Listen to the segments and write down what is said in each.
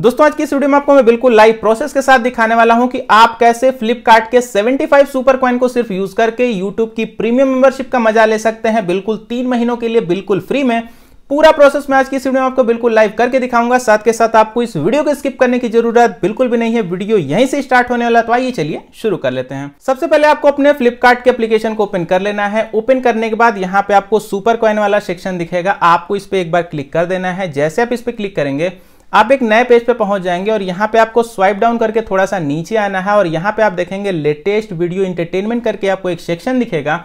दोस्तों आज की इस वीडियो में आपको मैं बिल्कुल लाइव प्रोसेस के साथ दिखाने वाला हूं कि आप कैसे फ्लिपकार्ट के 75 सुपर क्वाइन को सिर्फ यूज करके YouTube की प्रीमियम मेंबरशिप का मजा ले सकते हैं बिल्कुल तीन महीनों के लिए बिल्कुल फ्री में पूरा प्रोसेस मैं आज की इस वीडियो में आपको बिल्कुल लाइव करके दिखाऊंगा साथ के साथ आपको इस वीडियो को स्किप करने की जरूरत बिल्कुल भी नहीं है वीडियो यहीं से स्टार्ट होने वाला तो आइए चलिए शुरू कर लेते हैं सबसे पहले आपको अपने फ्लिपकार्ट के एप्लीकेशन को ओपन कर लेना है ओपन करने के बाद यहाँ पे आपको सुपर क्वाइन वाला सेक्शन दिखेगा आपको इस पर एक बार क्लिक कर देना है जैसे आप इस पर क्लिक करेंगे आप एक नए पेज पे पहुंच जाएंगे और यहाँ पे आपको स्वाइप डाउन करके थोड़ा सा नीचे आना है और यहाँ पे आप देखेंगे लेटेस्ट वीडियो इंटरटेनमेंट करके आपको एक सेक्शन दिखेगा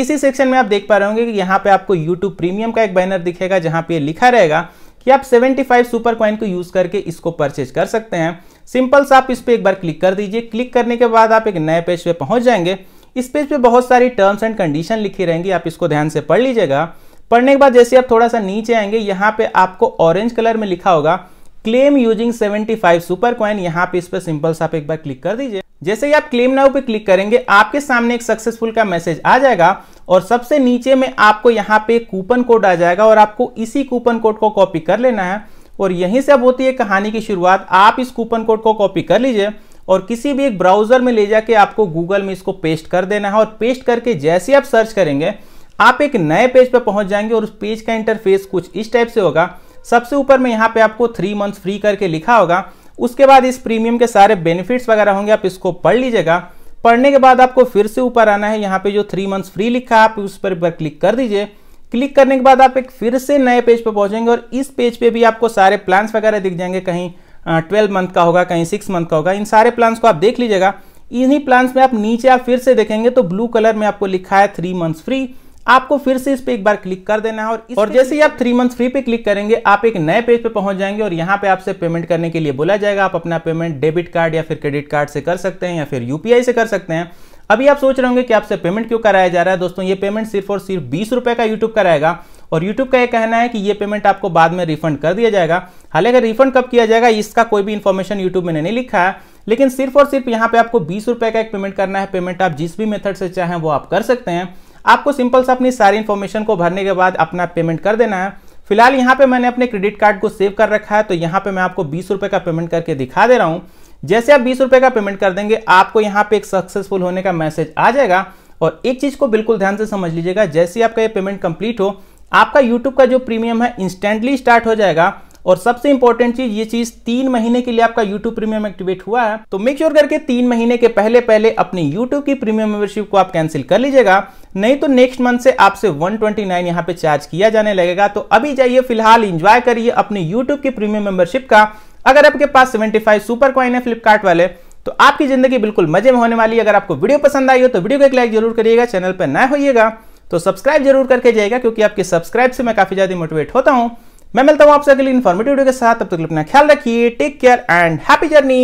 इसी सेक्शन में आप देख पा रहे होंगे कि यहाँ पे आपको YouTube प्रीमियम का एक बैनर दिखेगा जहाँ पे लिखा रहेगा कि आप 75 सुपर क्वाइन को यूज करके इसको परचेज कर सकते हैं सिंपल सा आप इस पर एक बार क्लिक कर दीजिए क्लिक करने के बाद आप एक नए पेज पे पहुंच जाएंगे इस पेज पे बहुत सारी टर्म्स एंड कंडीशन लिखी रहेंगी आप इसको ध्यान से पढ़ लीजिएगा पढ़ने के बाद जैसे आप थोड़ा सा नीचे आएंगे यहाँ पे आपको ऑरेंज कलर में लिखा होगा क्लेम यूजिंग 75 सुपर क्वाइन यहाँ पे इस पर सिंपल सा आप एक बार क्लिक कर दीजिए जैसे ही आप क्लेम नाउ पे क्लिक करेंगे आपके सामने एक सक्सेसफुल का मैसेज आ जाएगा और सबसे नीचे में आपको यहाँ पे कूपन कोड आ जाएगा और आपको इसी कूपन कोड को कॉपी कर लेना है और यहीं से अब होती है कहानी की शुरुआत आप इस कूपन कोड को कॉपी कर लीजिए और किसी भी एक ब्राउजर में ले जाके आपको गूगल में इसको पेस्ट कर देना है और पेस्ट करके जैसे आप सर्च करेंगे आप एक नए पेज पर पहुंच जाएंगे और उस पेज का इंटरफेस कुछ इस टाइप से होगा सबसे ऊपर में यहाँ पे आपको थ्री मंथ फ्री करके लिखा होगा उसके बाद इस प्रीमियम के सारे बेनिफिट्स वगैरह होंगे आप इसको पढ़ लीजिएगा पढ़ने के बाद आपको फिर से ऊपर आना है यहाँ पे जो थ्री मंथ्स फ्री लिखा है आप उस पर एक बार क्लिक कर दीजिए क्लिक करने के बाद आप एक फिर से नए पेज पर पहुंचेंगे और इस पेज पे भी आपको सारे प्लान्स वगैरह दिख जाएंगे कहीं ट्वेल्व मंथ का होगा कहीं सिक्स मंथ का होगा इन सारे प्लान्स को आप देख लीजिएगा इन्हीं प्लान्स में आप नीचे आप फिर से देखेंगे तो ब्लू कलर में आपको लिखा है थ्री मंथ्स फ्री आपको फिर से इस पे एक बार क्लिक कर देना है और और जैसे ही आप थ्री मंथ फ्री पे क्लिक करेंगे आप एक नए पेज पे पहुंच जाएंगे और यहाँ पे आपसे पेमेंट करने के लिए बोला जाएगा आप अपना पेमेंट डेबिट कार्ड या फिर क्रेडिट कार्ड से कर सकते हैं या फिर यूपीआई से कर सकते हैं अभी आप सोच रहे होंगे कि आपसे पेमेंट क्यों कराया जा रहा है दोस्तों ये पेमेंट सिर्फ और सिर्फ बीस रुपए का यूट्यूब कराएगा और यूट्यूब का यह कहना है कि ये पेमेंट आपको बाद में रिफंड कर दिया जाएगा हालांकि रिफंड कब किया जाएगा इसका कोई भी इन्फॉर्मेशन यूट्यूब में नहीं लिखा है लेकिन सिर्फ और सिर्फ यहाँ पे आपको बीस रुपए का एक पेमेंट करना है पेमेंट आप जिस भी मेथड से चाहें वो आप कर सकते हैं आपको सिंपल सा अपनी सारी इन्फॉर्मेशन को भरने के बाद अपना पेमेंट कर देना है फिलहाल यहाँ पे मैंने अपने क्रेडिट कार्ड को सेव कर रखा है तो यहाँ पे मैं आपको बीस रुपये का पेमेंट करके दिखा दे रहा हूँ जैसे आप बीस रुपये का पेमेंट कर देंगे आपको यहाँ पे एक सक्सेसफुल होने का मैसेज आ जाएगा और एक चीज़ को बिल्कुल ध्यान से समझ लीजिएगा जैसे आपका ये पेमेंट कंप्लीट हो आपका यूट्यूब का जो प्रीमियम है इंस्टेंटली स्टार्ट हो जाएगा और सबसे इंपॉर्टेंट चीज ये चीज तीन महीने के लिए आपका यूट्यूब प्रीमियम एक्टिवेट हुआ है तो मेक श्योर करके तीन महीने के पहले पहले अपनी यूट्यूब की प्रीमियम मेंबरशिप को आप कैंसिल कर लीजिएगा नहीं तो नेक्स्ट मंथ से आपसे 129 यहाँ पे चार्ज किया जाने लगेगा तो अभी जाइए फिलहाल इंजॉय करिए अपनी यूट्यूब की प्रीमियम मेंबरशिप का अगर आपके पास सेवेंटी फाइव सुपर क्वाइन है फ्लिपकार्ट वाले तो आपकी जिंदगी बिल्कुल मजे में होने वाली है अगर आपको वीडियो पसंद आई हो तो वीडियो को एक लाइक जरूर करिएगा चैनल पर नया होइएगा तो सब्सक्राइब जरूर करके जाएगा क्योंकि आपके सब्सक्राइब से मैं काफी ज्यादा मोटिवेट होता हूँ मैं मिलता हूं आपसे अगली इन्फॉर्मेटिव वीडियो के साथ तब तक अपना ख्याल रखिए take care and happy journey